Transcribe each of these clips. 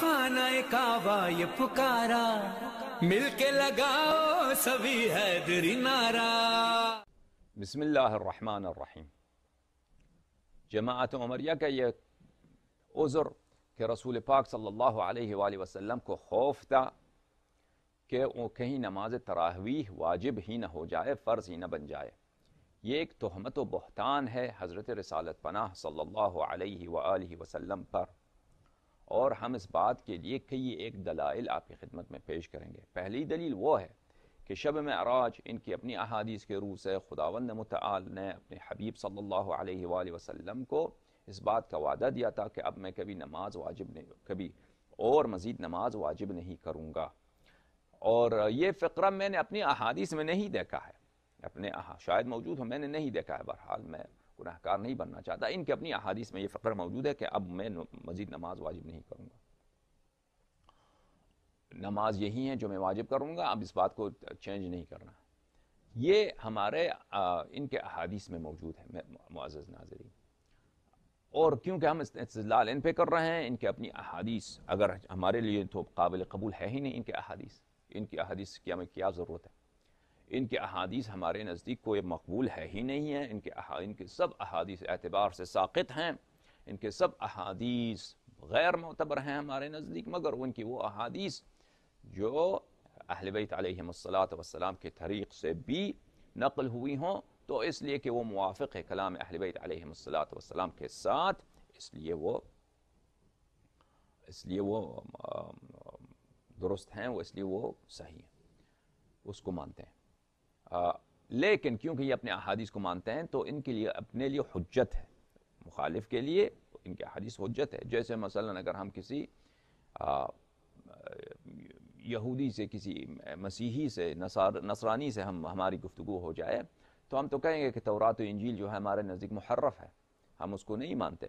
خانہ کعبہ یہ پکارا مل کے لگاؤ سبھی حیدری نارا بسم اللہ الرحمن الرحیم جماعت عمریہ کا یہ عذر کہ رسول پاک صلی اللہ علیہ وآلہ وسلم کو خوف تھا کہ وہ کہیں نماز تراویح واجب ہی نہ ہو جائے فرض ہی نہ بن جائے یہ ایک تہمت و بہتان ہے حضرت رسالت پناہ صلی اللہ علیہ وآلہ وسلم پر اور ہم اس بات کے لیے کئی ایک دلائل آپ کی خدمت میں پیش کریں گے پہلی دلیل وہ ہے کہ شب میں اراج ان کی اپنی احادیث کے روح سے خداوند متعال نے اپنے حبیب صلی اللہ علیہ وآلہ وسلم کو اس بات کا وعدہ دیا تھا کہ اب میں کبھی نماز واجب نہیں کبھی اور مزید نماز واجب نہیں کروں گا اور یہ فقرہ میں نے اپنی احادیث میں نہیں دیکھا ہے اپنے شاید موجود ہو میں نے نہیں دیکھا ہے بہرحال میں نہیں بننا چاہتا ان کے اپنی احادیث میں یہ فقر موجود ہے کہ اب میں مزید نماز واجب نہیں کروں گا نماز یہی ہے جو میں واجب کروں گا اب اس بات کو چینج نہیں کرنا یہ ہمارے ان کے احادیث میں موجود ہے معزز ناظرین اور کیونکہ ہم ان پہ کر رہے ہیں ان کے اپنی احادیث اگر ہمارے لیے تو قابل قبول ہے ہی نہیں ان کے احادیث ان کی احادیث کی ہمیں کیا ضرورت ہے ان کے احادیث ہمارے نزدیک کوئی مقبول ہے ہی نہیں ہے ان کے ان کے سب احادیث اعتبار سے ساقط ہیں ان کے سب احادیث غیر معتبر ہیں ہمارے نزدیک مگر ان کی وہ احادیث جو اہل بیت علیہ الصلاۃ صلاح کے طریق سے بھی نقل ہوئی ہوں تو اس لیے کہ وہ موافق ہے کلام اہل بیت علیہ الصلاۃ وسلم کے ساتھ اس لیے وہ اس لیے وہ درست ہیں وہ اس لیے وہ صحیح ہیں اس کو مانتے ہیں لیکن کیونکہ یہ اپنے احادیث کو مانتے ہیں تو ان کے لیے اپنے لیے حجت ہے مخالف کے لیے ان کے احادیث حجت ہے جیسے مثلا اگر ہم کسی یہودی سے کسی مسیحی سے نصار نصرانی سے ہم ہماری گفتگو ہو جائے تو ہم تو کہیں گے کہ تورات و انجیل جو ہے ہمارے نزدیک محرف ہے ہم اس کو نہیں مانتے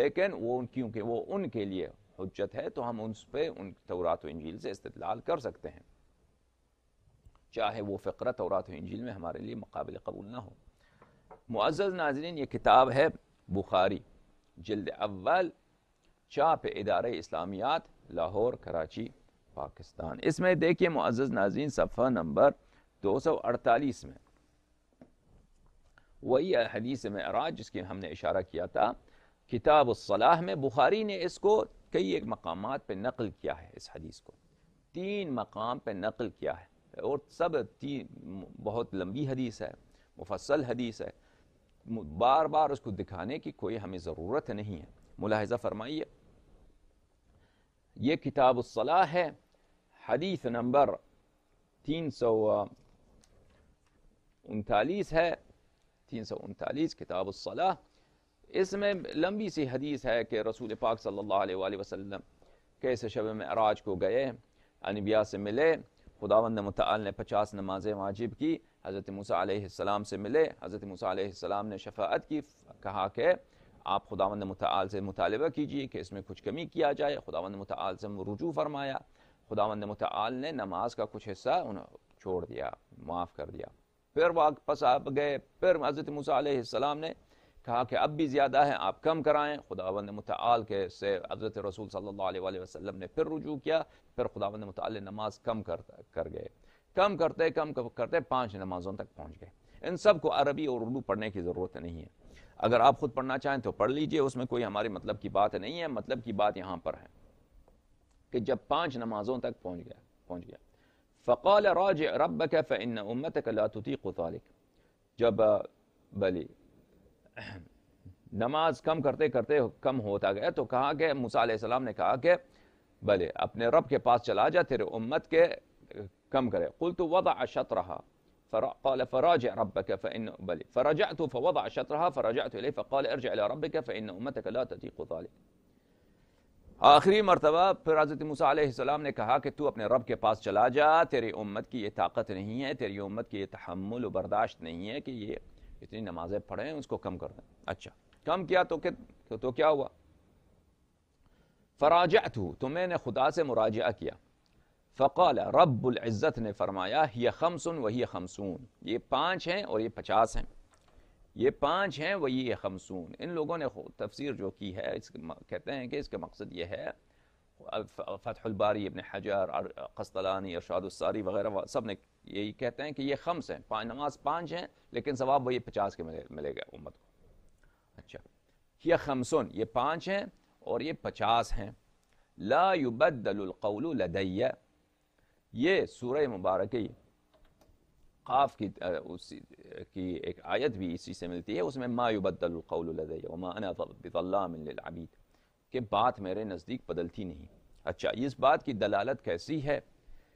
لیکن وہ کیونکہ وہ ان کے لیے حجت ہے تو ہم ان پہ ان تورات و انجیل سے استدلال کر سکتے ہیں چاہے وہ فقرہ تورات و انجیل میں ہمارے لیے مقابل قبول نہ ہو معزز ناظرین یہ کتاب ہے بخاری جلد اول چاپ ادارہ اسلامیات لاہور کراچی پاکستان اس میں دیکھیے معزز ناظرین صفحہ نمبر دو سو اڑتالیس میں وہی حدیث میں اراج جس کے ہم نے اشارہ کیا تھا کتاب الصلاح میں بخاری نے اس کو کئی ایک مقامات پہ نقل کیا ہے اس حدیث کو تین مقام پہ نقل کیا ہے اور سب تین بہت لمبی حدیث ہے مفصل حدیث ہے بار بار اس کو دکھانے کی کوئی ہمیں ضرورت نہیں ہے ملاحظہ فرمائیے یہ کتاب الصلاح ہے حدیث نمبر تین سو انتالیس ہے تین سو انتالیس کتاب الصلاح اس میں لمبی سی حدیث ہے کہ رسول پاک صلی اللہ علیہ وآلہ وسلم کیسے شب میں اراج کو گئے انبیاء سے ملے خداوند متعال نے پچاس نمازیں واجب کی حضرت موسیٰ علیہ السلام سے ملے حضرت موسیٰ علیہ السلام نے شفاعت کی کہا کہ آپ خداوند متعال سے مطالبہ کیجیے کہ اس میں کچھ کمی کیا جائے خداوند متعال سے رجوع فرمایا خداوند متعال نے نماز کا کچھ حصہ انہوں چھوڑ دیا معاف کر دیا پھر پس آپ گئے پھر حضرت موسیٰ علیہ السلام نے کہا کہ اب بھی زیادہ ہے آپ کم کرائیں خداوند متعال کے سے حضرت رسول صلی اللہ علیہ وآلہ وسلم نے پھر رجوع کیا پھر خداوند متعال نماز کم کر گئے کم کرتے کم کرتے پانچ نمازوں تک پہنچ گئے ان سب کو عربی اور اردو پڑھنے کی ضرورت نہیں ہے اگر آپ خود پڑھنا چاہیں تو پڑھ لیجئے اس میں کوئی ہماری مطلب کی بات نہیں ہے مطلب کی بات یہاں پر ہے کہ جب پانچ نمازوں تک پہنچ گیا پہنچ گیا راجع ربك رب امتك لا تطيق ذلك جب بلی نماز کم کرتے کرتے کم ہوتا گیا تو کہا کہ موسیٰ علیہ السلام نے کہا کہ بھلے اپنے رب کے پاس چلا جا تیرے امت کے کم کرے قل تو فإن رہا لا امت ذلك آخری مرتبہ پھر حضرت موسیٰ علیہ السلام نے کہا کہ تو اپنے رب کے پاس چلا جا تیری امت کی یہ طاقت نہیں ہے تیری امت کی یہ تحمل و برداشت نہیں ہے کہ یہ اتنی نمازیں پڑھیں اس کو کم کر دیں اچھا کم کیا تو, کہ تو کیا ہوا فراجعت ہوں تو میں نے خدا سے مراجعہ کیا فقال رب العزت نے فرمایا یہ خمسن وہی خمسون یہ پانچ ہیں اور یہ پچاس ہیں یہ پانچ ہیں وہی خمسون ان لوگوں نے تفسیر جو کی ہے اس کہتے ہیں کہ اس کا مقصد یہ ہے فتح الباری ابن حجر قسطلانی ارشاد الساری وغیرہ سب نے یہی کہتے ہیں کہ یہ خمس ہیں پانچ نماز پانچ ہیں لیکن ثواب وہ یہ پچاس کے ملے گا امت کو اچھا یہ خمسن یہ پانچ ہیں اور یہ پچاس ہیں لا یبدل القول لدیہ یہ سورہ مبارکی قاف کی اسی کی ایک آیت بھی اسی سے ملتی ہے اس میں ما یبدل القول لدیہ وما انا بظلام للعبید کہ بات میرے نزدیک بدلتی نہیں اچھا یہ اس بات کی دلالت کیسی ہے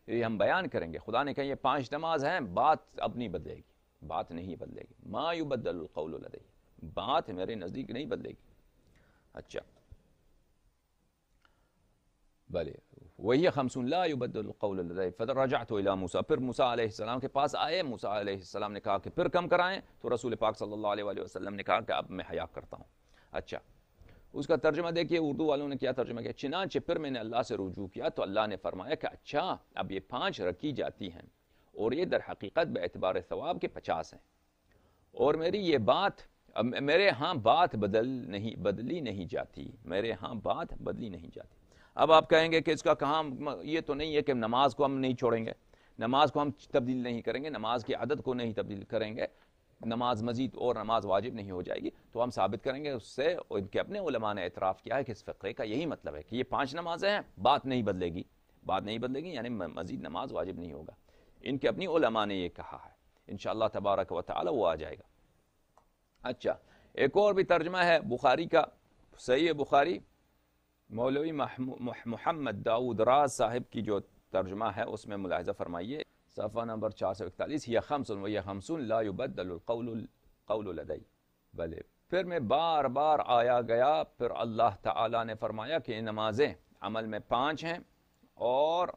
یہ ہم بیان کریں گے خدا نے کہا یہ پانچ نماز ہیں بات اب نہیں بدلے گی بات نہیں بدلے گی ما یبدل القول لدی بات میرے نزدیک نہیں بدلے گی اچھا بھلے وہی خمسون لا یبدل القول لدی فدر رجعتو الى موسیٰ پھر موسیٰ علیہ السلام کے پاس آئے موسیٰ علیہ السلام نے کہا کہ پھر کم کرائیں تو رسول پاک صلی اللہ علیہ وسلم نے کہا کہ اب میں حیاء کرتا ہوں اچھا اس کا ترجمہ دیکھیے اردو والوں نے کیا ترجمہ کیا چنانچہ پھر میں نے اللہ سے رجوع کیا تو اللہ نے فرمایا کہ اچھا اب یہ پانچ رکھی جاتی ہیں اور یہ در حقیقت بے اعتبار ثواب کے پچاس ہیں اور میری یہ بات میرے ہاں بات بدل نہیں بدلی نہیں جاتی میرے ہاں بات بدلی نہیں جاتی اب آپ کہیں گے کہ اس کا کہاں یہ تو نہیں ہے کہ نماز کو ہم نہیں چھوڑیں گے نماز کو ہم تبدیل نہیں کریں گے نماز کی عدد کو نہیں تبدیل کریں گے نماز مزید اور نماز واجب نہیں ہو جائے گی تو ہم ثابت کریں گے اس سے ان کے اپنے علماء نے اعتراف کیا ہے کہ اس فقرے کا یہی مطلب ہے کہ یہ پانچ نمازیں ہیں بات نہیں بدلے گی بات نہیں بدلے گی یعنی مزید نماز واجب نہیں ہوگا ان کے اپنی علماء نے یہ کہا ہے انشاءاللہ تبارک و تعالی وہ آ جائے گا اچھا ایک اور بھی ترجمہ ہے بخاری کا صحیح بخاری مولوی محمد داود راز صاحب کی جو ترجمہ ہے اس میں ملاحظہ فرمائیے صفحہ نمبر چار سو اکتالیس یا یا و لا القول القول بلے پھر میں بار بار آیا گیا پھر اللہ تعالیٰ نے فرمایا کہ نمازیں عمل میں پانچ ہیں اور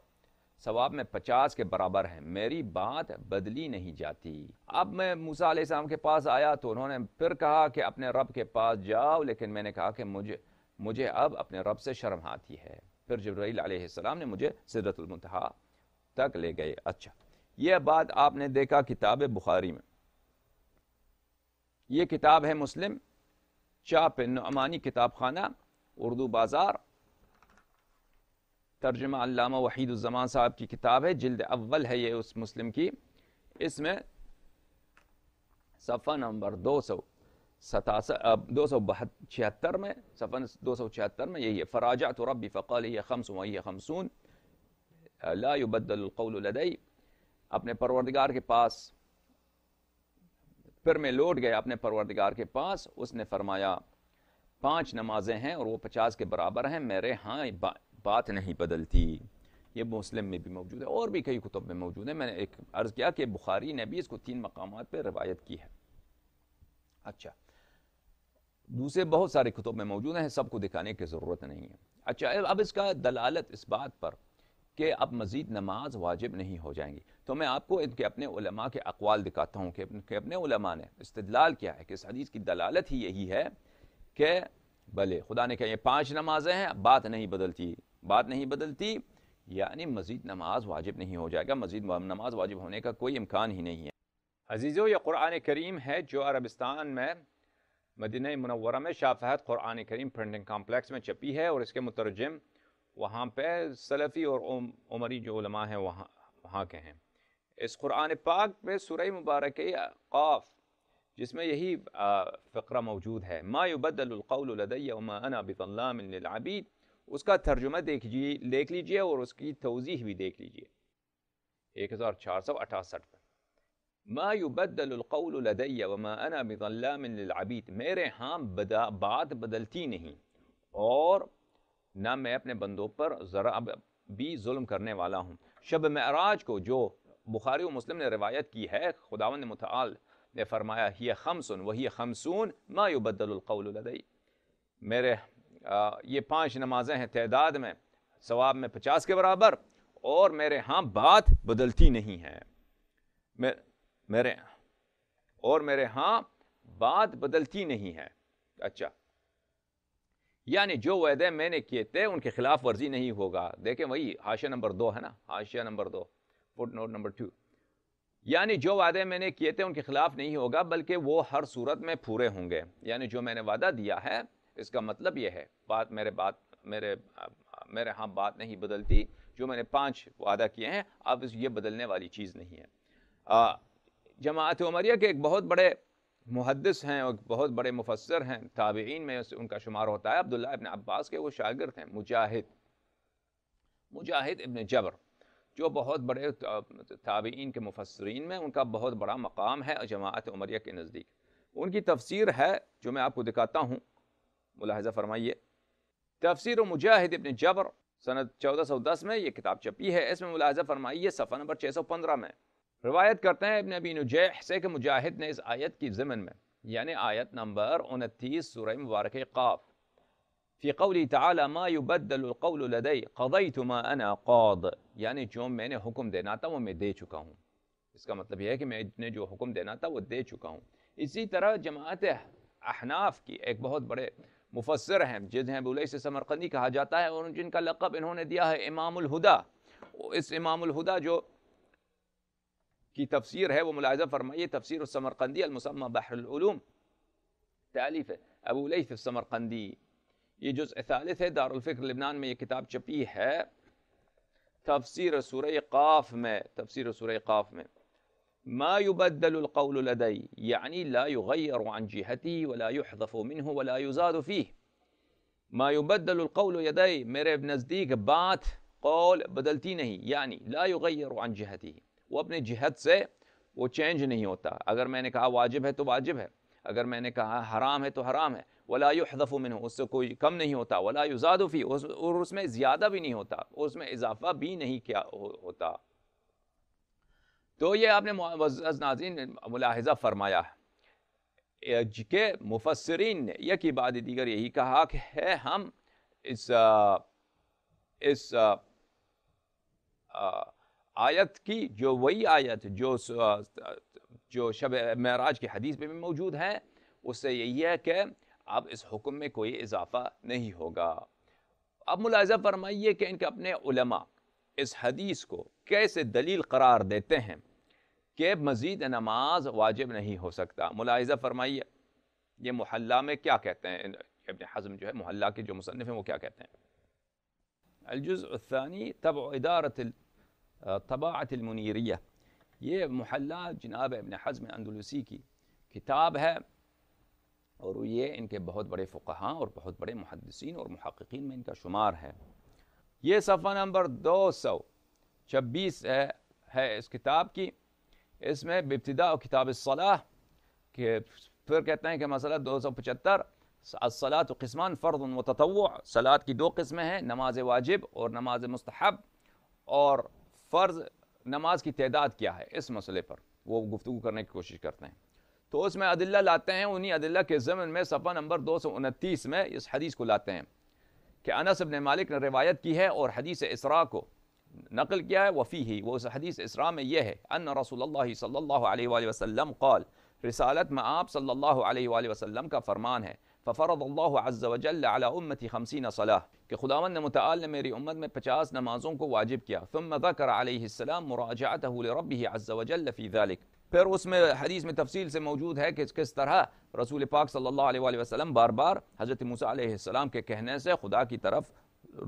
ثواب میں پچاس کے برابر ہیں میری بات بدلی نہیں جاتی اب میں موسا علیہ السلام کے پاس آیا تو انہوں نے پھر کہا کہ اپنے رب کے پاس جاؤ لیکن میں نے کہا کہ مجھے مجھے اب اپنے رب سے شرم آتی ہے پھر جبرائیل علیہ السلام نے مجھے سدرت المتحا تک لے گئے اچھا یہ بات آپ نے دیکھا کتاب بخاری میں یہ کتاب ہے مسلم چاپ نعمانی کتاب خانہ اردو بازار ترجمہ علامہ وحید الزمان صاحب کی کتاب ہے جلد اول ہے یہ اس مسلم کی اس میں صفحہ نمبر دو سو ستاس دو سو چھہتر میں صفحہ دو سو چھہتر میں یہی ہے فراجعت ربی یہ القول لدی اپنے پروردگار کے پاس پھر میں لوٹ گئے اپنے پروردگار کے پاس اس نے فرمایا پانچ نمازیں ہیں اور وہ پچاس کے برابر ہیں میرے ہاں بات نہیں بدلتی یہ مسلم میں بھی موجود ہے اور بھی کئی کتب میں موجود ہیں میں نے ایک عرض کیا کہ بخاری نے بھی اس کو تین مقامات پہ روایت کی ہے اچھا دوسرے بہت سارے کتب میں موجود ہیں سب کو دکھانے کی ضرورت نہیں ہے اچھا اب اس کا دلالت اس بات پر کہ اب مزید نماز واجب نہیں ہو جائیں گی تو میں آپ کو ان کے اپنے علماء کے اقوال دکھاتا ہوں کہ ان کے اپنے علماء نے استدلال کیا ہے کہ اس حدیث کی دلالت ہی یہی ہے کہ بھلے خدا نے کہا یہ پانچ نمازیں ہیں بات نہیں بدلتی بات نہیں بدلتی یعنی مزید نماز واجب نہیں ہو جائے گا مزید نماز واجب ہونے کا کوئی امکان ہی نہیں ہے عزیزو یہ قرآن کریم ہے جو عربستان میں مدینہ منورہ میں شافہت قرآن کریم پرنٹنگ کمپلیکس میں چپی ہے اور اس کے مترجم وہاں پہ سلفی اور عمری جو علماء ہیں وہاں وہاں کے ہیں اس قرآن پاک میں مبارک قاف جس میں یہی فقرہ موجود ہے ما انا بظلام للعبید اس کا ترجمہ دیکھ جی- دیکھ لیجئے اور اس کی توضیح بھی دیکھ لیجئے ایک ہزار چار سو اٹھاسٹھ انا بظلام للعبید میرے ہاں بدا بات بدلتی نہیں اور نہ میں اپنے بندوں پر ذرا بھی ظلم کرنے والا ہوں شب معراج کو جو بخاری و مسلم نے روایت کی ہے خداون متعال نے فرمایا ہی خمسن وہی خمسون ما یبدل القول لدی میرے یہ پانچ نمازیں ہیں تعداد میں ثواب میں پچاس کے برابر اور میرے ہاں بات بدلتی نہیں ہے میرے اور میرے ہاں بات بدلتی نہیں ہے اچھا یعنی جو وعدے میں نے کیے تھے ان کے خلاف ورزی نہیں ہوگا دیکھیں وہی حاشیہ نمبر دو ہے نا حاشیہ نمبر دو فٹ نوٹ نمبر ٹو یعنی جو وعدے میں نے کیے تھے ان کے خلاف نہیں ہوگا بلکہ وہ ہر صورت میں پورے ہوں گے یعنی جو میں نے وعدہ دیا ہے اس کا مطلب یہ ہے بات میرے بات میرے میرے ہاں بات نہیں بدلتی جو میں نے پانچ وعدہ کیے ہیں اب یہ بدلنے والی چیز نہیں ہے جماعت عمریہ کے ایک بہت بڑے محدث ہیں اور بہت بڑے مفسر ہیں تابعین میں ان کا شمار ہوتا ہے عبداللہ ابن عباس کے وہ شاگرد ہیں مجاہد مجاہد ابن جبر جو بہت بڑے تابعین کے مفسرین میں ان کا بہت بڑا مقام ہے جماعت عمریہ کے نزدیک ان کی تفسیر ہے جو میں آپ کو دکھاتا ہوں ملاحظہ فرمائیے تفسیر و مجاہد ابن جبر سنت چودہ سو دس میں یہ کتاب چپی ہے اس میں ملاحظہ فرمائیے صفحہ نمبر چھ سو پندرہ میں روایت کرتے ہیں ابن ابی نجیح سے کہ مجاہد نے اس آیت کی ضمن میں یعنی آیت نمبر انتیس یبدل القول لدی قضیت ما انا قاض یعنی جو میں نے حکم دینا تھا وہ میں دے چکا ہوں اس کا مطلب یہ ہے کہ میں نے جو حکم دینا تھا وہ دے چکا ہوں اسی طرح جماعت احناف کی ایک بہت بڑے مفسر ہیں بولے سے سمرقندی کہا جاتا ہے اور جن کا لقب انہوں نے دیا ہے امام الہدا اس امام الہدا جو کی تفسیر ہے وہ ملاحظہ فرمائیے تفسیر السمرقندی المسمہ بحر العلوم تعلیف ہے ابو لیث السمرقندی یہ جزء ثالث ہے دار الفکر لبنان میں یہ کتاب چپی ہے تفسیر سورہ قاف میں تفسیر سورہ قاف میں ما يبدل القول لدي يعني لا يغير عن جهتي ولا يحذف منه ولا يزاد فيه ما يبدل القول لدي میرے نزدیک بات قول بدلتينه يعني لا يغير عن جهتي وہ اپنی جہت سے وہ چینج نہیں ہوتا اگر میں نے کہا واجب ہے تو واجب ہے اگر میں نے کہا حرام ہے تو حرام ہے ولاو ہدف اس سے کوئی کم نہیں ہوتا فی اور اس میں زیادہ بھی نہیں ہوتا اور اس میں اضافہ بھی نہیں کیا ہوتا تو یہ آپ نے معزز ناظرین ملاحظہ فرمایا ہے کہ مفسرین نے یکی بات دیگر یہی کہا کہ ہے ہم اس آیت کی جو وہی آیت جو جو شب معراج کی حدیث میں بھی موجود ہیں اس سے یہی ہے کہ اب اس حکم میں کوئی اضافہ نہیں ہوگا اب ملاحظہ فرمائیے کہ ان کے اپنے علماء اس حدیث کو کیسے دلیل قرار دیتے ہیں کہ مزید نماز واجب نہیں ہو سکتا ملاحظہ فرمائیے یہ محلہ میں کیا کہتے ہیں ابن حزم جو ہے محلہ کے جو مصنف ہیں وہ کیا کہتے ہیں الجزء الثانی تبع ادارت طباعت المنیریہ یہ محلہ جناب ابن حزم اندلوسی کی کتاب ہے اور یہ ان کے بہت بڑے فقہاں اور بہت بڑے محدثین اور محققین میں ان کا شمار ہے یہ صفحہ نمبر دو سو چھبیس ہے اس کتاب کی اس میں ابتدا اور کتاب الصلاح کہ پھر کہتے ہیں کہ مسئلہ دو سو پچہتر الصلاۃ و قسمان فرد و تطوع صلاح کی دو قسمیں ہیں نماز واجب اور نماز مستحب اور فرض نماز کی تعداد کیا ہے اس مسئلے پر وہ گفتگو کرنے کی کوشش کرتے ہیں تو اس میں عدلہ لاتے ہیں انہی عدلہ کے ضمن میں صفحہ نمبر دو سو انتیس میں اس حدیث کو لاتے ہیں کہ انس ابن مالک نے روایت کی ہے اور حدیث اسراء کو نقل کیا ہے وفی ہی وہ اس حدیث اسراء میں یہ ہے ان رسول اللہ صلی اللہ علیہ وآلہ وسلم قال رسالت میں آپ صلی اللہ علیہ وآلہ وسلم کا فرمان ہے ففرض اللہ عز و جل امتی خمسین صلاح ففسین خداون میری امت میں پچاس نمازوں کو واجب کیا ثم ذکر علیہ السلام مراجعته لربه عز و جل فی ذلك پھر اس میں حدیث میں تفصیل سے موجود ہے کہ کس طرح رسول پاک صلی اللہ علیہ وآلہ وسلم بار بار حضرت موسیٰ علیہ السلام کے کہنے سے خدا کی طرف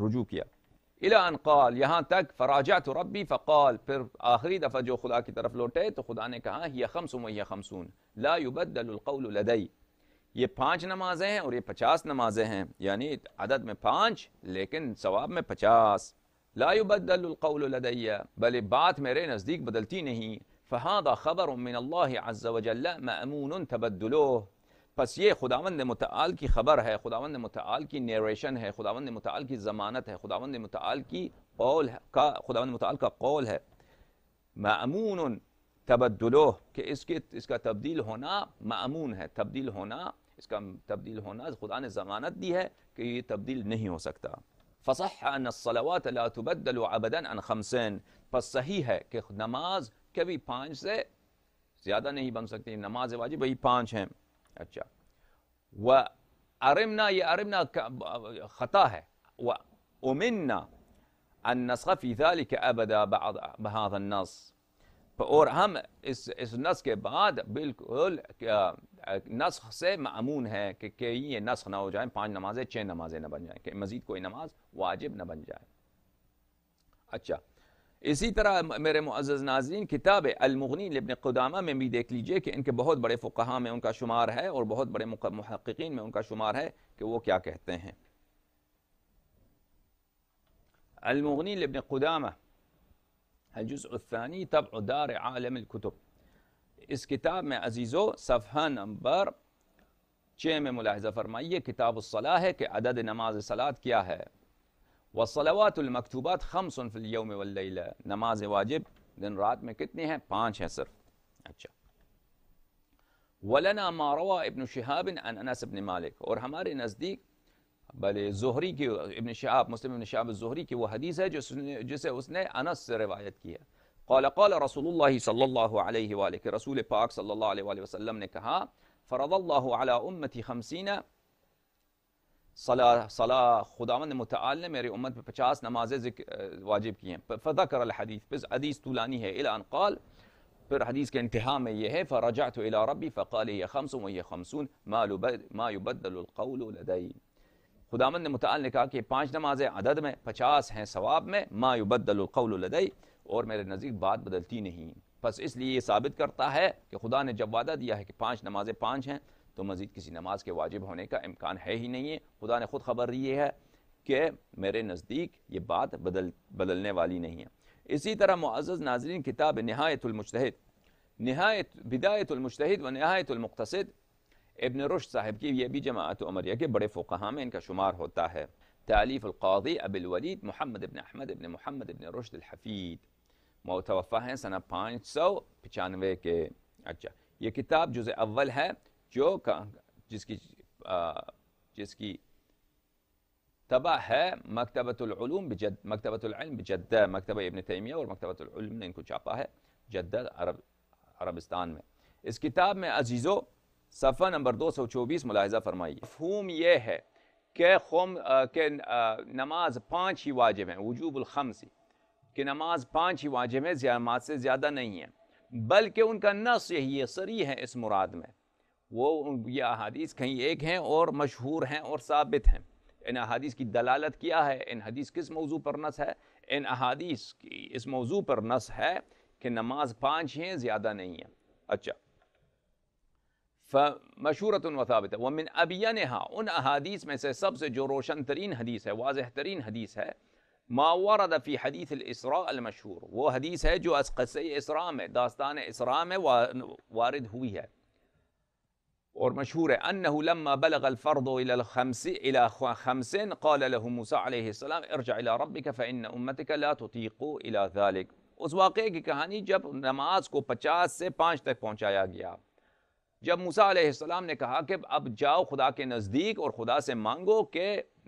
رجوع کیا الى ان قال یہاں تک فراجعت ربی فقال پھر آخری دفعہ جو خدا کی طرف لوٹے تو خدا نے کہا یہ خمس و یہ خمسون لا یبدل القول لدی یہ پانچ نمازیں ہیں اور یہ پچاس نمازیں ہیں یعنی عدد میں پانچ لیکن ثواب میں پچاس لا یبدل القول لدی بل بات میرے نزدیک بدلتی نہیں فهذا خبر من الله عز وجل مأمون تبدله پس یہ خداوند متعال کی خبر ہے خداوند متعال کی نیریشن ہے خداوند متعال کی ضمانت ہے خداوند متعال کی قول کا خداوند متعال کا قول ہے میں امون کہ اس کے اس کا تبدیل ہونا معمون ہے تبدیل ہونا اس کا تبدیل ہونا خدا نے ضمانت دی ہے کہ یہ تبدیل نہیں ہو سکتا فصح ان الصلوات لا تبدل ابدا عن خمسين پس صحیح ہے کہ نماز کبھی پانچ سے زیادہ نہیں بن سکتی نماز واجب ہی پانچ ہیں اچھا و ارمنا یہ ارمنا خطا ہے و امنا ان نسخ في ذلك ابدا بعض بهذا النص اور ہم اس اس نس کے بعد بالکل نسخ سے معمون ہے کہ کہ یہ نسخ نہ ہو جائیں پانچ نمازیں چھ نمازیں نہ بن جائیں کہ مزید کوئی نماز واجب نہ بن جائے اچھا اسی طرح میرے معزز ناظرین کتاب المغنی لبن قدامہ میں بھی دیکھ لیجئے کہ ان کے بہت بڑے فقہا میں ان کا شمار ہے اور بہت بڑے محققین میں ان کا شمار ہے کہ وہ کیا کہتے ہیں المغنی لبن قدامہ الجزء الثاني تبع دار عالم الكتب इस किताब में अजीज़ो सफ़ा नंबर छः में मुलाहजा फरमाइए किताब सलाह है कि अदद नमाज सलात क्या है वसलावातमकतूबात खम सुनफिलयम वल्ल नमाज वाजिब दिन रात में कितनी हैं पाँच हैं सिर्फ अच्छा वलना मारवा इबन शहाबिन अनस इबन मालिक और हमारे नज़दीक بلے زہری کی ابن شعب مسلم ابن شعب زہری کی وہ حدیث ہے جس جسے اس نے انس سے روایت کی ہے قال قال رسول اللہ صلی اللہ علیہ وآلہ کہ رسول پاک صلی اللہ علیہ وآلہ وسلم نے کہا فرض اللہ علی امتی خمسین صلاح صلاح خداون متعال نے میری امت پہ پچاس نمازیں واجب کی ہیں فذکر الحدیث پس حدیث طولانی ہے الان قال پھر حدیث کے انتہا میں یہ ہے فرجعت الی ربی فقال یہ خمس و یہ خمسون ما, ما یبدل القول لدائی نے متعال نے کہا کہ پانچ نمازیں عدد میں پچاس ہیں ثواب میں ما یبدل القول لدئی اور میرے نزدیک بات بدلتی نہیں بس اس لیے یہ ثابت کرتا ہے کہ خدا نے جب وعدہ دیا ہے کہ پانچ نمازیں پانچ ہیں تو مزید کسی نماز کے واجب ہونے کا امکان ہے ہی نہیں ہے خدا نے خود خبر دی ہے کہ میرے نزدیک یہ بات بدل بدلنے والی نہیں ہے اسی طرح معزز ناظرین کتاب نہایت المشتحد نہایت بدایت المشتحد و نہایت المقتصد ابن رشد صاحب کی یہ بھی جماعت عمریہ کے بڑے فقہا میں ان کا شمار ہوتا ہے تعلیف القاضی اب الولید محمد ابن احمد ابن محمد ابن رشد الحفید متوفع ہیں سنہ پانچ سو پچانوے کے اچھا یہ کتاب جز اول ہے جو جس کی جس کی طبع ہے مکتبۃ العلوم بجد مکتبۃ العلم بجدہ مکتب ابن تیمیہ اور مکتبۃ العلم نے ان کو چاپا ہے جدہ عرب عربستان میں اس کتاب میں عزیزوں صفحہ نمبر دو سو چوبیس ملاحظہ فرمائی مفہوم یہ ہے کہ خم کہ نماز پانچ ہی واجب ہیں وجوب الخمسی کہ نماز پانچ ہی واجب ہیں نماز سے زیادہ نہیں ہیں بلکہ ان کا نص یہی ہے سری ہے اس مراد میں وہ یہ احادیث کہیں ایک ہیں اور مشہور ہیں اور ثابت ہیں ان احادیث کی دلالت کیا ہے ان حدیث کس موضوع پر نص ہے ان احادیث کی اس موضوع پر نص ہے کہ نماز پانچ ہیں زیادہ نہیں ہیں اچھا مشہورۃ ہے ومن ابیہ ان احادیث میں سے سب سے جو روشن ترین حدیث ہے واضح ترین حدیث ہے ما ورد فی حدیث الاسراء المشہور وہ حدیث ہے جو قصہ اسراء میں داستان اسراء میں وارد ہوئی ہے اور مشہور ہے لما بلغ الی الی قال علیہ السلام ارجع لا ابلغل الی ذلك اس واقعے کی کہانی جب نماز کو پچاس سے پانچ تک پہنچایا گیا جب موسا علیہ السلام نے کہا کہ اب جاؤ خدا کے نزدیک اور خدا سے مانگو کہ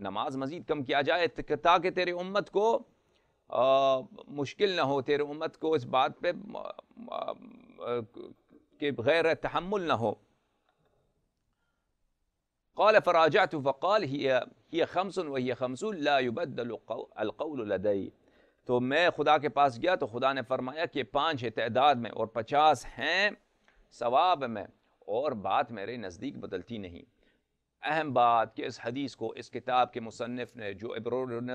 نماز مزید کم کیا جائے تاکہ تیرے امت کو مشکل نہ ہو تیرے امت کو اس بات پہ غیر تحمل نہ ہو قال فراجعت فقال ہی خمسن وی خمس القول القولدہی تو میں خدا کے پاس گیا تو خدا نے فرمایا کہ پانچ تعداد میں اور پچاس ہیں ثواب میں اور بات میرے نزدیک بدلتی نہیں اہم بات کہ اس حدیث کو اس کتاب کے مصنف نے جو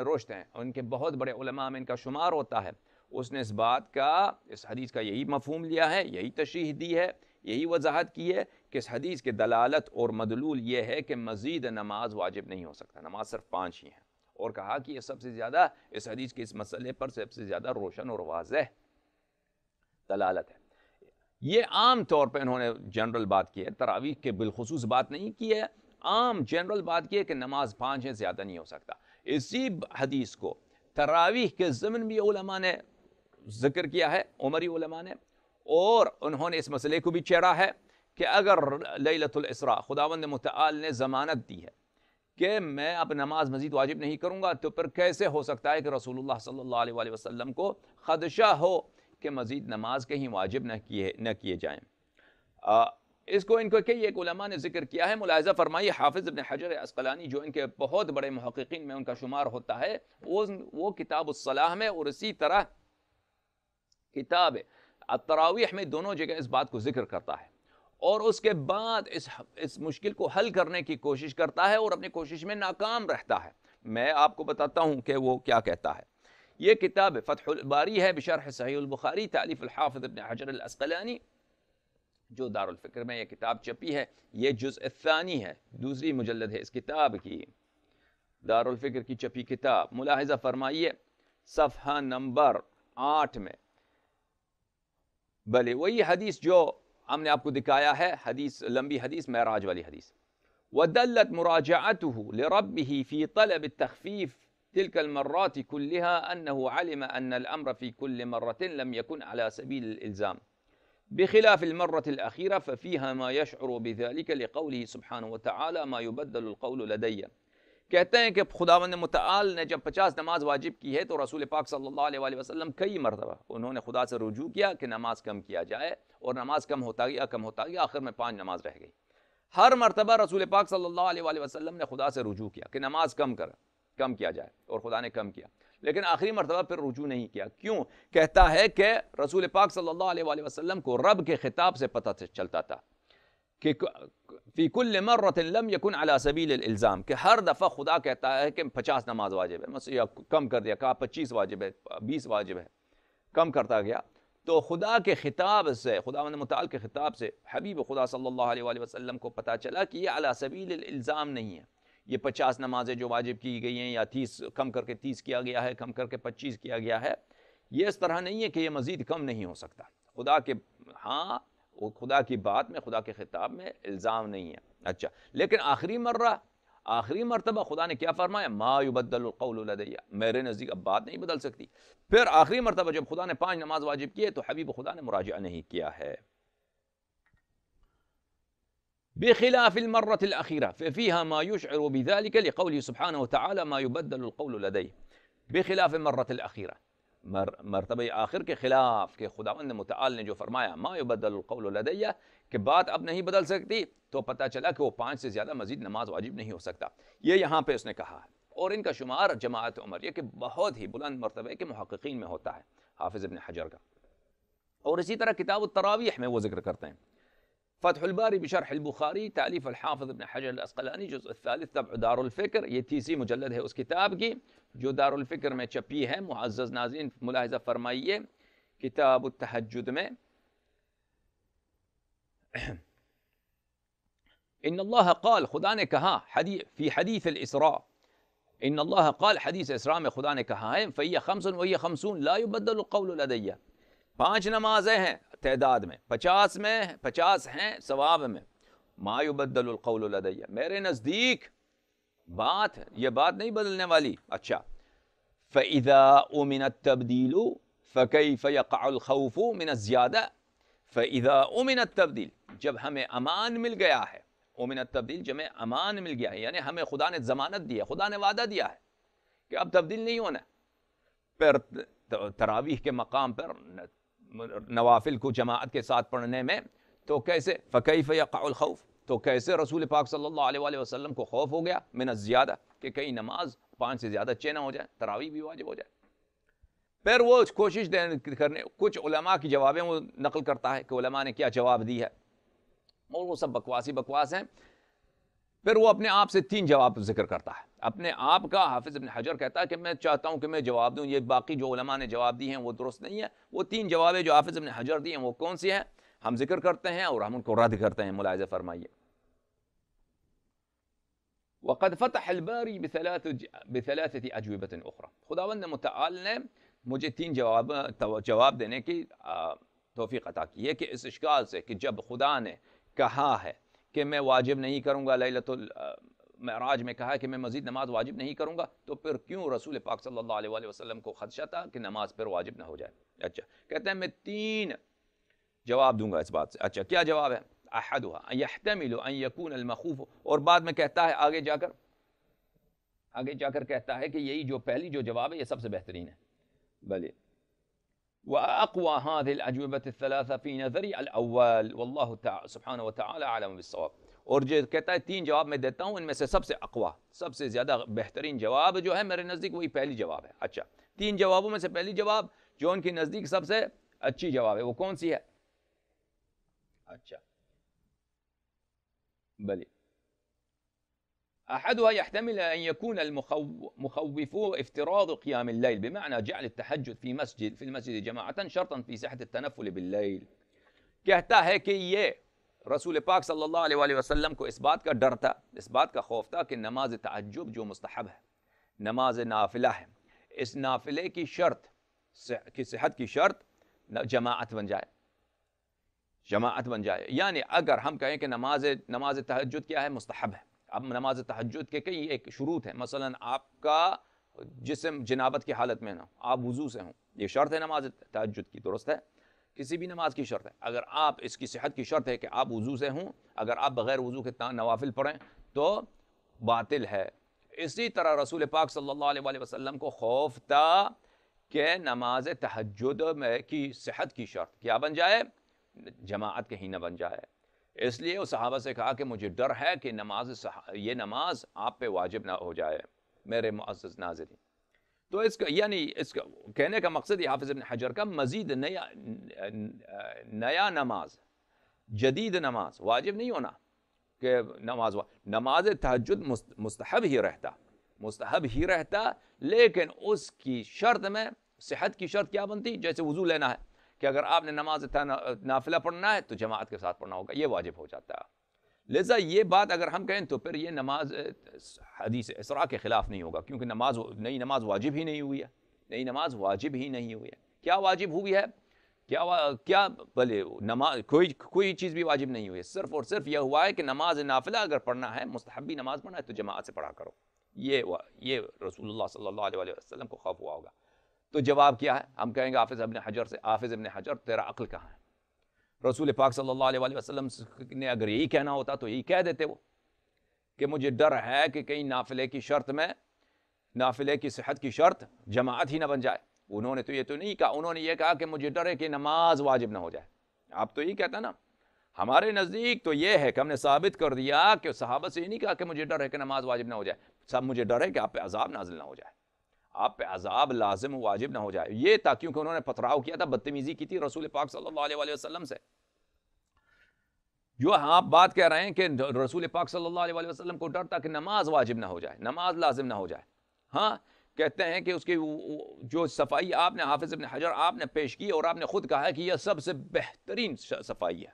روشت ہیں ان کے بہت بڑے علماء میں ان کا شمار ہوتا ہے اس نے اس بات کا اس حدیث کا یہی مفہوم لیا ہے یہی تشریح دی ہے یہی وضاحت کی ہے کہ اس حدیث کے دلالت اور مدلول یہ ہے کہ مزید نماز واجب نہیں ہو سکتا نماز صرف پانچ ہی ہیں اور کہا کہ یہ سب سے زیادہ اس حدیث کے اس مسئلے پر سب سے زیادہ روشن اور واضح دلالت ہے یہ عام طور پر انہوں نے جنرل بات کی ہے تراویح کے بالخصوص بات نہیں کی ہے عام جنرل بات کی ہے کہ نماز پانچ ہیں زیادہ نہیں ہو سکتا اسی حدیث کو تراویح کے ضمن بھی علماء نے ذکر کیا ہے عمری علماء نے اور انہوں نے اس مسئلے کو بھی چیڑا ہے کہ اگر لیلت الاسراء خداوند متعال نے ضمانت دی ہے کہ میں اب نماز مزید واجب نہیں کروں گا تو پھر کیسے ہو سکتا ہے کہ رسول اللہ صلی اللہ علیہ وسلم کو خدشہ ہو کہ مزید نماز کہیں واجب نہ کیے نہ کیے جائیں آ, اس کو ان کو کہ یہ ایک علماء نے ذکر کیا ہے ملاحظہ فرمائی حافظ ابن حجر اسقلانی جو ان کے بہت بڑے محققین میں ان کا شمار ہوتا ہے وہ, وہ کتاب الصلاح میں اور اسی طرح کتاب التراویح میں دونوں جگہ اس بات کو ذکر کرتا ہے اور اس کے بعد اس اس مشکل کو حل کرنے کی کوشش کرتا ہے اور اپنی کوشش میں ناکام رہتا ہے میں آپ کو بتاتا ہوں کہ وہ کیا کہتا ہے یہ کتاب فتح الباری ہے بشرح صحیح البخاری تعلیف الحافظ ابن حجر الاسقلانی جو دار الفکر میں یہ کتاب چپی ہے یہ جز الثانی ہے دوسری مجلد ہے اس کتاب کی دار الفکر کی چپی کتاب ملاحظہ فرمائیے صفحہ نمبر آٹھ میں بلے وہی حدیث جو ہم نے آپ کو دکھایا ہے حدیث لمبی حدیث معراج والی حدیث وَدَلَّتْ مُرَاجَعَتُهُ لِرَبِّهِ فِي طَلَبِ التَّخْفِيفِ تلك المرات كلها أنه علم أن الأمر في كل مرة لم يكن على سبيل الإلزام بخلاف المرة الأخيرة ففيها ما يشعر بذلك لقوله سبحانه وتعالى ما يبدل القول لدي कहते हैं कि खुदावंद मताल ने जब पचास नमाज वाजिब की है तो रसूल पाक सल्लल्लाहु अलैहि वसल्लम कई मरतबा उन्होंने खुदा से रुजू किया कि नमाज कम किया जाए और नमाज कम होता गया कम होता गया आखिर में पाँच नमाज रह गई हर मरतबा रसूल पाक सल्लल्लाहु अलैहि वसल्लम ने खुदा से रुजू किया कि नमाज कम कर کم کیا جائے اور خدا نے کم کیا لیکن آخری مرتبہ پھر رجوع نہیں کیا کیوں کہتا ہے کہ رسول پاک صلی اللہ علیہ وآلہ وسلم کو رب کے خطاب سے پتہ چلتا تھا سبیل الالزام کہ ہر دفعہ خدا کہتا ہے کہ پچاس نماز واجب ہے یا کم کر دیا کہا پچیس واجب ہے بیس واجب ہے کم کرتا گیا تو خدا کے خطاب سے خدا متعال کے خطاب سے حبیب خدا صلی اللہ علیہ وآلہ وسلم کو پتہ چلا کہ یہ سبیل الالزام نہیں ہے یہ پچاس نمازیں جو واجب کی گئی ہیں یا تیس کم کر کے تیس کیا گیا ہے کم کر کے پچیس کیا گیا ہے یہ اس طرح نہیں ہے کہ یہ مزید کم نہیں ہو سکتا خدا کے ہاں خدا کی بات میں خدا کے خطاب میں الزام نہیں ہے اچھا لیکن آخری مرہ آخری مرتبہ خدا نے کیا فرمایا ما القول لدیا میرے نزدیک اب بات نہیں بدل سکتی پھر آخری مرتبہ جب خدا نے پانچ نماز واجب کیے تو حبیب خدا نے مراجعہ نہیں کیا ہے بخلاف المرة الأخيرة فيها ما يشعر بذلك لقوله سبحانه وتعالى ما يبدل القول لديه بخلاف المرة الأخيرة مر مرتبة آخر كخلاف كخداوند متعال نجو فرمايا ما يبدل القول لدي كبات اب نہیں بدل سكتي تو پتا چلا کہ وہ پانچ سے زیادہ مزید نماز واجب نہیں ہو سکتا یہ یہاں پہ اس نے کہا اور ان کا شمار جماعت عمر یہ کہ بہت ہی بلند مرتبے کے محققین میں ہوتا ہے حافظ ابن حجر کا اور اسی طرح کتاب التراویح میں وہ ذکر کرتے ہیں فتح الباري بشرح البخاري تاليف الحافظ ابن حجر الاسقلاني جزء الثالث تبع دار الفكر سي مجلد هي اس كتاب کی جو دار الفكر میں چپی ہے معزز نازين ملاحظہ فرمائيه كتاب التهجد میں ان الله قال خدا نے حديث في حديث الاسراء ان الله قال حديث اسراء میں خدا نے کہا فهي خمس وهي خمسون لا يبدل القول لدي پانچ نمازیں ہیں تعداد میں پچاس میں پچاس ہیں ثواب میں ما یبدل القول میرے نزدیک بات یہ بات نہیں بدلنے والی اچھا فَإِذَا أُمِنَ التَّبْدِيلُ فَكَيْفَ يَقَعُ الْخَوْفُ مِنَ الزِّيَادَةِ فَإِذَا أُمِنَ التَّبْدِيلُ جب ہمیں امان مل گیا ہے امن تبدیل جب امان مل گیا ہے یعنی ہمیں خدا نے ضمانت دی ہے خدا نے وعدہ دیا ہے کہ اب تبدیل نہیں ہونا پھر تراویح کے مقام پر نوافل کو جماعت کے ساتھ پڑھنے میں تو کیسے فقیف یا الخوف تو کیسے رسول پاک صلی اللہ علیہ وآلہ وسلم کو خوف ہو گیا من زیادہ کہ کئی نماز پانچ سے زیادہ چین ہو جائے تراوی بھی واجب ہو جائے پھر وہ کوشش کرنے کچھ علماء کی جوابیں وہ نقل کرتا ہے کہ علماء نے کیا جواب دی ہے اور وہ سب بکواسی بکواس ہیں پھر وہ اپنے آپ سے تین جواب ذکر کرتا ہے اپنے آپ کا حافظ ابن حجر کہتا ہے کہ میں چاہتا ہوں کہ میں جواب دوں یہ باقی جو علماء نے جواب دی ہیں وہ درست نہیں ہے وہ تین جواب جو حافظ ابن حجر دی ہیں وہ کون سی ہیں ہم ذکر کرتے ہیں اور ہم ان کو رد کرتے ہیں ملاحظہ فرمائیے وقدفت حلبر بسلا بثلاثة اجوبة اخرى خداوند متعال نے مجھے تین جواب جواب دینے کی توفیق عطا کی ہے کہ اس اشکال سے کہ جب خدا نے کہا ہے کہ میں واجب نہیں کروں گا لََ المعراج میں کہا کہ میں مزید نماز واجب نہیں کروں گا تو پھر کیوں رسول پاک صلی اللہ علیہ وسلم کو خدشہ تھا کہ نماز پھر واجب نہ ہو جائے اچھا کہتا ہے میں تین جواب دوں گا اس بات سے اچھا کیا جواب ہے احدہ يحتمل ان یکون المخوف اور بعد میں کہتا ہے آگے جا کر آگے جا کر کہتا ہے کہ یہی جو پہلی جو جواب ہے یہ سب سے بہترین ہے بلے والله تعالى سبحانه وتعالی عالم بالصواب اور جو کہتا ہے تین جواب میں دیتا ہوں ان میں سے سب سے اقوا سب سے زیادہ بہترین جواب جو ہے میرے نزدیک وہی پہلی جواب ہے اچھا تین جوابوں میں سے پہلی جواب جو ان کی نزدیک سب سے اچھی جواب ہے وہ کون سی ہے اچھا بلی أحدها يحتمل أن يكون المخوف افتراض قيام الليل بمعنى جعل التحجد في مسجد في المسجد جماعة شرطا في صحة التنفل بالليل كهتا هيك رسول باك صلى الله عليه وآله وسلم كو اس بات کا ڈرتا اس بات نماز تعجب جو مستحب ہے نماز نافلہ اس نافلے کی شرط كي صحت کی شرط جماعت بن جاي جماعت بن جاي يعني اگر هم كهيك کہ نماز نماز تہجد کیا ہے مستحب اب نماز تحجد کے کئی ایک شروط ہیں مثلا آپ کا جسم جنابت کی حالت میں نہ ہو آپ وضو سے ہوں یہ شرط ہے نماز تحجد کی درست ہے کسی بھی نماز کی شرط ہے اگر آپ اس کی صحت کی شرط ہے کہ آپ وضو سے ہوں اگر آپ بغیر وضو کے نوافل پڑھیں تو باطل ہے اسی طرح رسول پاک صلی اللہ علیہ وسلم کو خوف تھا کہ نماز تحجد میں کی صحت کی شرط کیا بن جائے جماعت کہیں نہ بن جائے اس لیے اس صحابہ سے کہا کہ مجھے ڈر ہے کہ نماز صح... یہ نماز آپ پہ واجب نہ ہو جائے میرے معزز ناظرین تو اس کا یعنی اس کا کہنے کا مقصد یہ حافظ ابن حجر کا مزید نیا نیا نماز جدید نماز واجب نہیں ہونا کہ نماز نماز تہجد مستحب ہی رہتا مستحب ہی رہتا لیکن اس کی شرط میں صحت کی شرط کیا بنتی جیسے وضو لینا ہے کہ اگر آپ نے نماز نافلہ پڑھنا ہے تو جماعت کے ساتھ پڑھنا ہوگا یہ واجب ہو جاتا ہے لہذا یہ بات اگر ہم کہیں تو پھر یہ نماز حدیث اسراء کے خلاف نہیں ہوگا کیونکہ نماز نئی نماز واجب ہی نہیں ہوئی ہے نئی نماز واجب ہی نہیں ہوئی ہے کیا واجب ہوئی ہے کیا کیا بھلے نماز کوئی کوئی چیز بھی واجب نہیں ہوئی ہے صرف اور صرف یہ ہوا ہے کہ نماز نافلہ اگر پڑھنا ہے مستحبی نماز پڑھنا ہے تو جماعت سے پڑھا کرو یہ یہ رسول اللہ صلی اللہ علیہ وسلم کو خوف ہوا ہوگا تو جواب کیا ہے ہم کہیں گے حافظ ابن حجر سے حافظ ابن حجر تیرا عقل کہاں ہے رسول پاک صلی اللہ علیہ وسلم نے اگر یہی کہنا ہوتا تو یہی کہہ دیتے وہ کہ مجھے ڈر ہے کہ کہیں نافلے کی شرط میں نافلے کی صحت کی شرط جماعت ہی نہ بن جائے انہوں نے تو یہ تو نہیں کہا انہوں نے یہ کہا کہ مجھے ڈر ہے کہ نماز واجب نہ ہو جائے آپ تو یہی کہتے ہیں نا ہمارے نزدیک تو یہ ہے کہ ہم نے ثابت کر دیا کہ صحابہ سے یہ نہیں کہا کہ مجھے ڈر ہے کہ نماز واجب نہ ہو جائے صاحب مجھے ڈر ہے کہ آپ پہ عذاب نازل نہ ہو جائے آپ پہ عذاب لازم واجب نہ ہو جائے یہ تھا کیونکہ انہوں نے پتھراؤ کیا تھا بدتمیزی کی تھی رسول پاک صلی اللہ علیہ وسلم سے جو ہاں آپ بات کہہ رہے ہیں کہ رسول پاک صلی اللہ علیہ وسلم کو ڈر تھا کہ نماز واجب نہ ہو جائے نماز لازم نہ ہو جائے ہاں کہتے ہیں کہ اس کی جو صفائی آپ نے حافظ ابن حجر آپ نے پیش کی اور آپ نے خود کہا کہ یہ سب سے بہترین صفائی ہے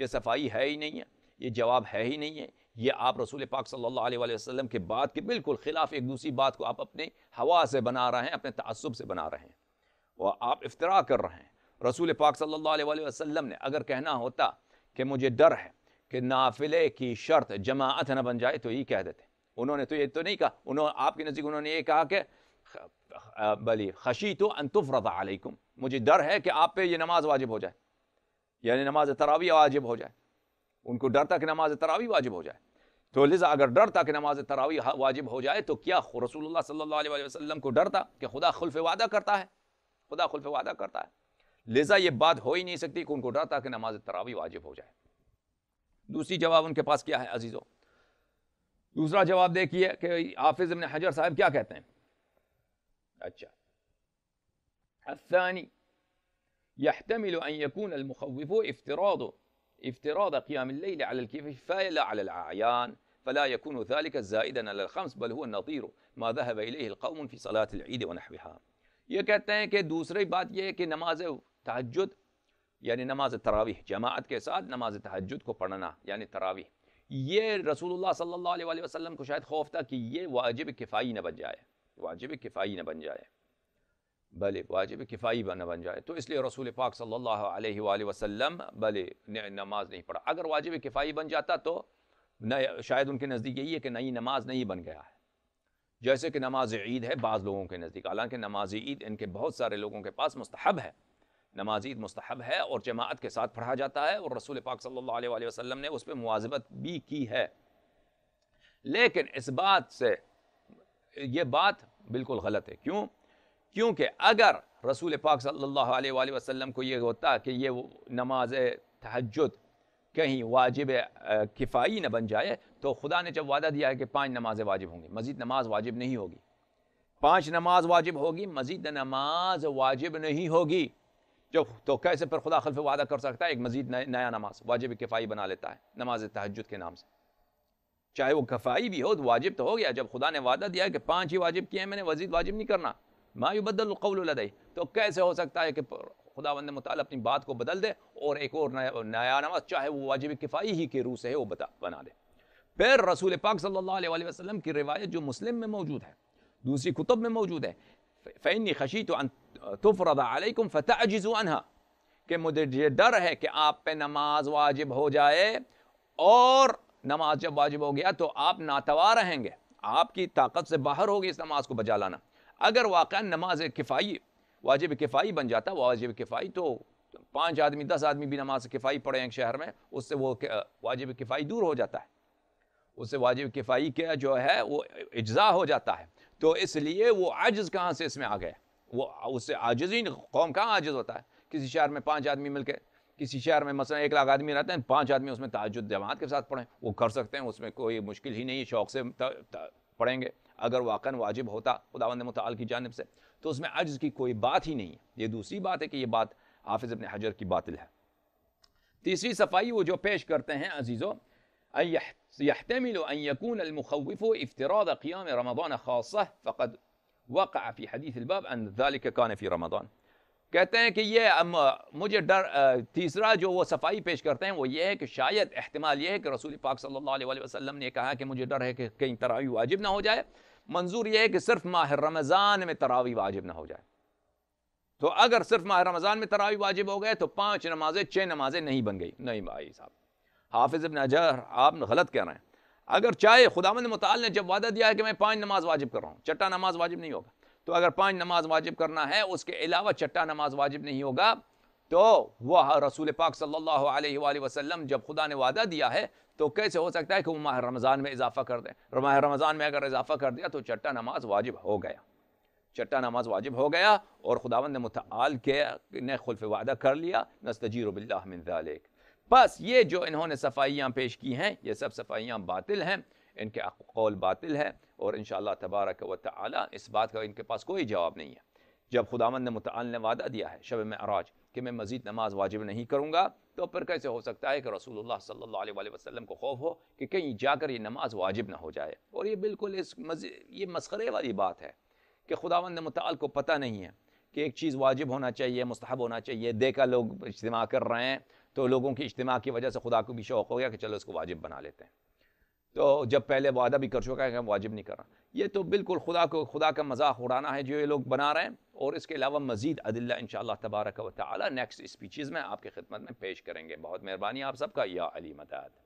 یہ صفائی ہے ہی نہیں ہے یہ جواب ہے ہی نہیں ہے یہ آپ رسول پاک صلی اللہ علیہ وسلم کے بات کے بالکل خلاف ایک دوسری بات کو آپ اپنے ہوا سے بنا رہے ہیں اپنے تعصب سے بنا رہے ہیں وہ آپ افطرا کر رہے ہیں رسول پاک صلی اللہ علیہ وسلم نے اگر کہنا ہوتا کہ مجھے ڈر ہے کہ نافلے کی شرط جماعت نہ بن جائے تو یہ کہہ دیتے انہوں نے تو یہ تو نہیں کہا انہوں آپ کی نزدیک انہوں نے یہ کہا کہ بلی خشی تو رضا علیکم مجھے ڈر ہے کہ آپ پہ یہ نماز واجب ہو جائے یعنی نماز تراویہ واجب ہو جائے ان کو ڈر تھا کہ نماز تراوی واجب ہو جائے تو لہٰذا اگر ڈر تھا کہ نماز تراوی واجب ہو جائے تو کیا رسول اللہ صلی اللہ علیہ وسلم کو ڈر تھا کہ خدا خلف وعدہ کرتا ہے خدا خلف وعدہ کرتا ہے لہٰذا یہ بات ہو ہی نہیں سکتی کہ ان کو ڈر تھا کہ نماز تراوی واجب ہو جائے دوسری جواب ان کے پاس کیا ہے عزیزوں دوسرا جواب دیکھیے کہ حافظ ابن حجر صاحب کیا کہتے ہیں اچھا الثانی یحتمل ان یکون المخوف افتراضه افتراض قيام الليل على على الكفاية لا الأعيان فلا يكون ذلك زائدا على الخمس بل هو ما ذهب إليه القوم في یقن زائد بلیر یہ کہتے ہیں کہ دوسری بات یہ ہے کہ نماز تحجد یعنی نماز تراویح جماعت کے ساتھ نماز تحجد کو پڑھنا یعنی تراویح یہ رسول اللہ صلی اللہ علیہ وسلم کو شاید خوف تھا کہ یہ واجب کفائی نہ بن جائے واجب کفائی نہ بن جائے بلے واجب کفائی بنا بن جائے تو اس لیے رسول پاک صلی اللہ علیہ وآلہ وسلم بلے نماز نہیں پڑھا اگر واجب کفائی بن جاتا تو شاید ان کے نزدیک یہی ہے کہ نئی نماز نہیں بن گیا ہے جیسے کہ نماز عید ہے بعض لوگوں کے نزدیک حالانکہ نماز عید ان کے بہت سارے لوگوں کے پاس مستحب ہے نماز عید مستحب ہے اور جماعت کے ساتھ پڑھا جاتا ہے اور رسول پاک صلی اللہ علیہ وآلہ وسلم نے اس پہ مواظبت بھی کی ہے لیکن اس بات سے یہ بات بالکل غلط ہے کیوں کیونکہ اگر رسول پاک صلی اللہ علیہ وآلہ وسلم کو یہ ہوتا کہ یہ نماز تحجد کہیں واجب کفائی نہ بن جائے تو خدا نے جب وعدہ دیا ہے کہ پانچ نماز واجب ہوں گے مزید نماز واجب نہیں ہوگی پانچ نماز واجب ہوگی مزید نماز واجب نہیں ہوگی جو تو کیسے پر خدا خلف وعدہ کر سکتا ہے ایک مزید نیا نماز واجب کفائی بنا لیتا ہے نماز تحجد کے نام سے چاہے وہ کفائی بھی ہو تو واجب تو ہو گیا جب خدا نے وعدہ دیا ہے کہ پانچ ہی واجب کیے ہیں میں نے مزید واجب نہیں کرنا ما یبدل القول تو کیسے ہو سکتا ہے کہ خدا بندہ مطالعہ اپنی بات کو بدل دے اور ایک اور نیا نماز چاہے وہ واجب کفائی ہی کے روح سے ہے وہ بتا بنا دے پھر رسول پاک صلی اللہ علیہ وسلم کی روایت جو مسلم میں موجود ہے دوسری کتب میں موجود ہے فین خشی تو علیکم فتح عجیز کہ مجھے یہ ڈر ہے کہ آپ پہ نماز واجب ہو جائے اور نماز جب واجب ہو گیا تو آپ ناتوا رہیں گے آپ کی طاقت سے باہر ہوگی اس نماز کو بجا لانا اگر واقعہ نماز کفائی واجب کفائی بن جاتا واجب کفائی تو پانچ آدمی دس آدمی بھی نماز کفائی پڑھے ایک شہر میں اس سے وہ واجب کفائی دور ہو جاتا ہے اس سے واجب کفائی کا جو ہے وہ اجزاء ہو جاتا ہے تو اس لیے وہ عجز کہاں سے اس میں آ گئے وہ اس سے عاجزین قوم کہاں عجز ہوتا ہے کسی شہر میں پانچ آدمی مل کے کسی شہر میں مثلا ایک لاکھ آدمی رہتے ہیں پانچ آدمی اس میں تاجد جماعت کے ساتھ پڑھیں وہ کر سکتے ہیں اس میں کوئی مشکل ہی نہیں شوق سے پڑھیں گے اگر واقعا واجب ہوتا خداوند متعال کی جانب سے تو اس میں عجز کی کوئی بات ہی نہیں ہے یہ دوسری بات ہے کہ یہ بات حافظ ابن حجر کی باطل ہے تیسری صفائی وہ جو پیش کرتے ہیں عزیزو يحتمل ان يكون المخوف افتراض قیام رمضان خاصة فقد وقع في حديث الباب ان ذلك كان في رمضان کہتے ہیں کہ یہ مجھے ڈر تیسرا جو وہ صفائی پیش کرتے ہیں وہ یہ ہے کہ شاید احتمال یہ ہے کہ رسول پاک صلی اللہ علیہ وسلم نے کہا کہ مجھے ڈر ہے کہ کہیں تراوی واجب نہ ہو جائے منظور یہ ہے کہ صرف ماہ رمضان میں تراوی واجب نہ ہو جائے تو اگر صرف ماہ رمضان میں تراوی واجب ہو گئے تو پانچ نمازیں چھ نمازیں نہیں بن گئی نہیں بھائی صاحب حافظ ابن آپ غلط کہہ رہے ہیں اگر چاہے خدا مند مطالعہ نے جب وعدہ دیا ہے کہ میں پانچ نماز واجب کر رہا ہوں چٹا نماز واجب نہیں ہوگا تو اگر پانچ نماز واجب کرنا ہے اس کے علاوہ چٹا نماز واجب نہیں ہوگا تو وہ رسول پاک صلی اللہ علیہ وآلہ وسلم جب خدا نے وعدہ دیا ہے تو کیسے ہو سکتا ہے کہ وہ ماہ رمضان میں اضافہ کر دیں ماہ رمضان میں اگر اضافہ کر دیا تو چٹا نماز واجب ہو گیا چٹا نماز واجب ہو گیا اور خداوند نے متعال کے نے خلف وعدہ کر لیا نستجیر باللہ من ذالک بس یہ جو انہوں نے صفائیاں پیش کی ہیں یہ سب صفائیاں باطل ہیں ان کے قول باطل ہیں اور انشاءاللہ تبارک و تعالی اس بات کا ان کے پاس کوئی جواب نہیں ہے جب نے متعال نے وعدہ دیا ہے شب میں اراج کہ میں مزید نماز واجب نہیں کروں گا تو پھر کیسے ہو سکتا ہے کہ رسول اللہ صلی اللہ علیہ وسلم کو خوف ہو کہ کہیں جا کر یہ نماز واجب نہ ہو جائے اور یہ بالکل اس یہ مسخرے والی بات ہے کہ خدا نے متعال کو پتہ نہیں ہے کہ ایک چیز واجب ہونا چاہیے مستحب ہونا چاہیے دیکھا لوگ اجتماع کر رہے ہیں تو لوگوں کی اجتماع کی وجہ سے خدا کو بھی شوق ہو گیا کہ چلو اس کو واجب بنا لیتے ہیں تو جب پہلے وعدہ بھی کر چکا ہے کہ واجب نہیں کر رہا یہ تو بالکل خدا کو خدا کا مذاق اڑانا ہے جو یہ لوگ بنا رہے ہیں اور اس کے علاوہ مزید عدلہ انشاءاللہ اللہ تبارک و تعالیٰ نیکسٹ اسپیچز میں آپ کی خدمت میں پیش کریں گے بہت مہربانی آپ سب کا یا علی مداد